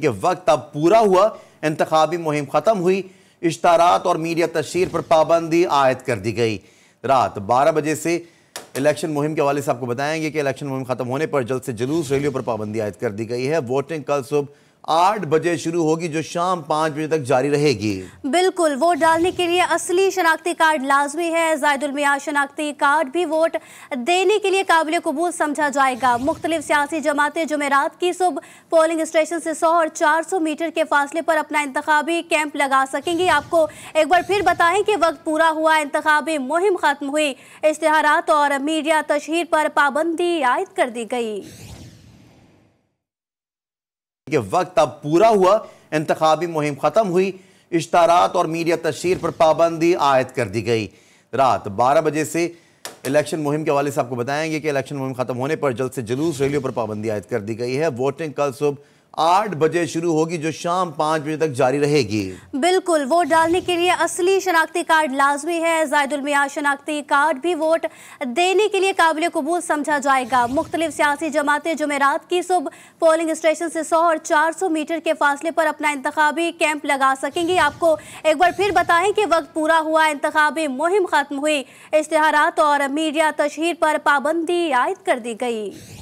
कि वक्त अब पूरा हुआ इंतबी मुहिम ख़त्म हुई इश्तारात और मीडिया तशहर पर पाबंदी आयद कर दी गई रात बारह बजे से इलेक्शन मुहिम के हवाले से आपको बताएंगे कि इलेक्शन मुहिम ख़त्म होने पर जल्द से जुलूस रैलियों पर पाबंदी आयद कर दी गई है वोटिंग कल सुबह आठ बजे शुरू होगी जो शाम पाँच बजे तक जारी रहेगी बिल्कुल वोट डालने के लिए असली शनाख्ती कार्ड लाजमी है जायदुलमिया शनाख्ती कार्ड भी वोट देने के लिए काबिल कबूल समझा जाएगा मुख्तलिफ सियासी जमातें जुमेरात की सुबह पोलिंग स्टेशन से सौ और चार सौ मीटर के फासले पर अपना इंतबी कैंप लगा सकेंगी आपको एक बार फिर बताएं कि वक्त पूरा हुआ इंतबी मुहिम खत्म हुई इश्तहार और मीडिया तशहर पर पाबंदी आयद कर दी गई ये वक्त अब पूरा हुआ इंतबी मुहिम ख़त्म हुई इश्तारात और मीडिया तशहर पर पाबंदी आयद कर दी गई रात बारह बजे से इलेक्शन मुहिम के हवाले से आपको बताएंगे कि इलेक्शन मुहिम ख़त्म होने पर जल्द से जुलूस रैलियों पर पाबंदी आयद कर दी गई है वोटिंग कल सुबह आठ बजे शुरू होगी जो शाम पाँच बजे तक जारी रहेगी बिल्कुल वोट डालने के लिए असली शनाख्ती कार्ड लाजमी है जायदुलमिया शनाख्ती कार्ड भी वोट देने के लिए काबिल कबूल समझा जाएगा मुख्तलिफ सियासी जमातें जुमेरात की सुबह पोलिंग स्टेशन से सौ और चार सौ मीटर के फासले पर अपना इंतबी कैंप लगा सकेंगी आपको एक बार फिर बताएं कि वक्त पूरा हुआ इंतबी मुहिम खत्म हुई इश्तहार और मीडिया तशहर पर पाबंदी आयद कर दी गई